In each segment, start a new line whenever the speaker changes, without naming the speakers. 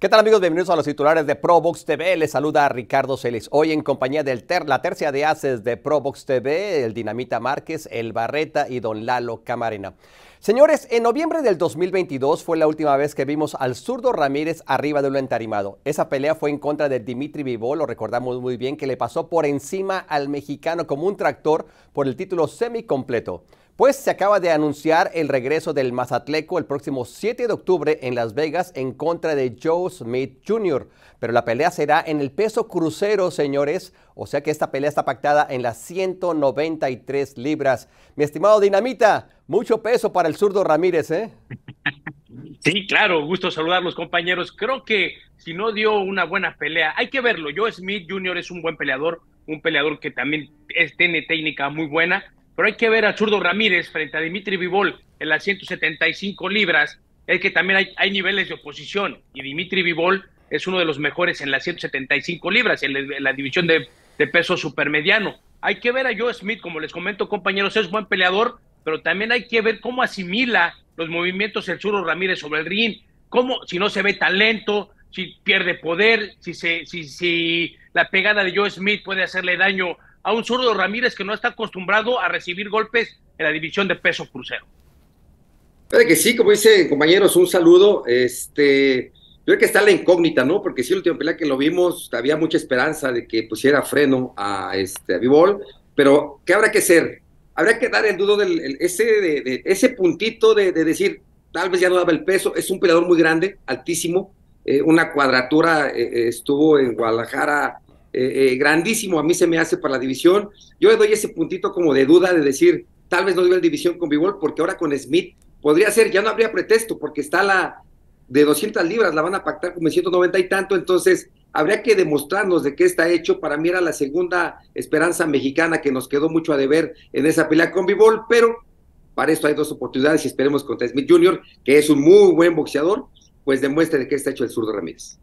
¿Qué tal amigos? Bienvenidos a los titulares de ProBox TV. Les saluda a Ricardo Celis. Hoy en compañía de ter la tercia de haces de ProBox TV, el Dinamita Márquez, el Barreta y don Lalo Camarena. Señores, en noviembre del 2022 fue la última vez que vimos al zurdo Ramírez arriba de un entarimado. Esa pelea fue en contra de Dimitri Vivó, lo recordamos muy bien, que le pasó por encima al mexicano como un tractor por el título semicompleto. Pues se acaba de anunciar el regreso del Mazatleco el próximo 7 de octubre en Las Vegas en contra de Joe Smith Jr. Pero la pelea será en el peso crucero, señores. O sea que esta pelea está pactada en las 193 libras. Mi estimado Dinamita, mucho peso para el zurdo Ramírez, ¿eh?
Sí, claro, gusto saludarlos compañeros. Creo que si no dio una buena pelea, hay que verlo. Joe Smith Jr. es un buen peleador, un peleador que también tiene técnica muy buena pero hay que ver a Zurdo Ramírez frente a Dimitri Vivol en las 175 libras. Es que también hay, niveles de oposición y Dimitri Vivol es uno de los mejores en las 175 libras, en, la, división de, peso supermediano. Hay que ver a Joe Smith, como les comento, compañeros, es buen peleador, pero también hay que ver cómo asimila los movimientos del Zurdo Ramírez sobre el ring, cómo, si no se ve talento, si pierde poder, si, se, si la pegada de Joe Smith puede hacerle daño a un zurdo Ramírez que no está acostumbrado a recibir golpes en la división de peso crucero.
Pero que sí, como dice, compañeros, un saludo. Este, yo creo que está la incógnita, ¿no? Porque sí, el último pelea que lo vimos, había mucha esperanza de que pusiera freno a este pero ¿qué habrá que hacer? Habrá que dar en dudo del, el, ese, de, ese puntito de, decir, tal vez ya no daba el peso, es un peleador muy grande, altísimo, eh, una cuadratura, eh, estuvo en Guadalajara eh, eh, grandísimo a mí se me hace para la división. Yo le doy ese puntito como de duda de decir, tal vez no iba la división con Bivol porque ahora con Smith podría ser, ya no habría pretexto porque está la de 200 libras, la van a pactar como 190 y tanto, entonces habría que demostrarnos de qué está hecho. Para mí era la segunda esperanza mexicana que nos quedó mucho a deber en esa pelea con Bivol, pero para esto hay dos oportunidades y esperemos contra Smith Junior que es un muy buen boxeador, pues demuestre
de qué está hecho el de Ramírez.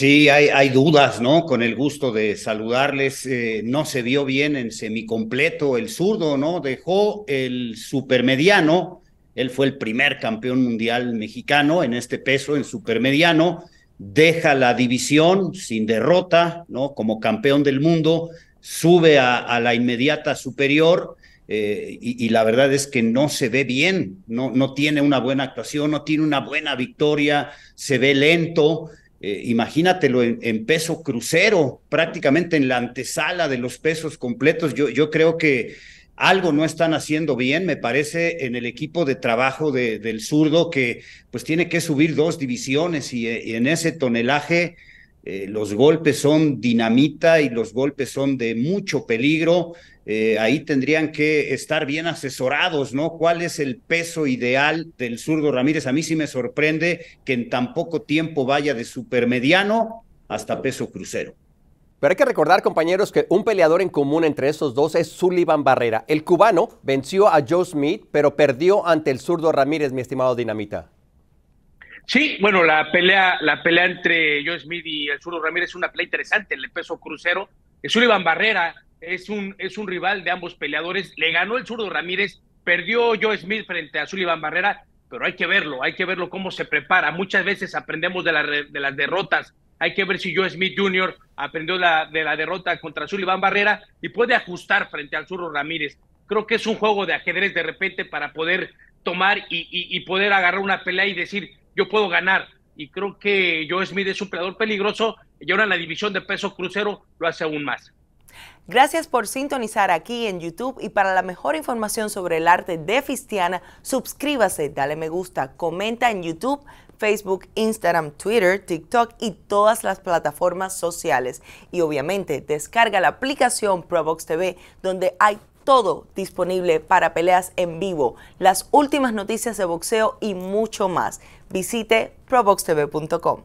Sí, hay, dudas, ¿no? Con el gusto de saludarles. Eh, no se vio bien en semicompleto el zurdo, ¿no? Dejó el supermediano. Él fue el primer campeón mundial mexicano en este peso, en supermediano. Deja la división sin derrota, ¿no? Como campeón del mundo, sube a, la inmediata superior. Eh, y, y, la verdad es que no se ve bien, no, no tiene una buena actuación, no tiene una buena victoria, se ve lento, eh, imagínatelo en, peso crucero, prácticamente en la antesala de los pesos completos. Yo, creo que algo no están haciendo bien, me parece, en el equipo de trabajo del zurdo, que pues tiene que subir dos divisiones y eh, en ese tonelaje eh, los golpes son dinamita y los golpes son de mucho peligro. Eh, ahí tendrían que estar bien asesorados, ¿no? ¿Cuál es el peso ideal del zurdo Ramírez? A mí sí me sorprende que en tan poco tiempo vaya de supermediano hasta peso crucero. Pero hay que recordar, compañeros,
que un peleador en común entre esos dos es Sullivan Barrera. El cubano venció a Joe Smith, pero perdió ante el zurdo Ramírez, mi estimado Dinamita.
Sí, bueno, la pelea, la pelea entre Joe Smith y el Zurdo Ramírez es una pelea interesante, el peso crucero. El Sullivan Barrera es un, es un rival de ambos peleadores. Le ganó el Zurdo Ramírez, perdió Joe Smith frente a Sullivan Barrera, pero hay que verlo, hay que verlo cómo se prepara. Muchas veces aprendemos de, de las derrotas. Hay que ver si Joe Smith Jr. aprendió la, de la derrota contra Sullivan Barrera y puede ajustar frente al Zurdo Ramírez. Creo que es un juego de ajedrez de repente para poder tomar y, poder agarrar una pelea y decir, yo puedo ganar. Y creo que Joe Smith es un peleador peligroso y ahora la división de peso crucero lo hace aún más.
Gracias por sintonizar aquí en YouTube y para la mejor información sobre el arte de Fistiana, suscríbase, dale me gusta, comenta en YouTube, Facebook, Instagram, Twitter, TikTok y todas las plataformas sociales. Y obviamente descarga la aplicación Provox TV donde hay todo disponible para peleas en vivo, las últimas noticias de boxeo y mucho más. Visite proboxtv.com.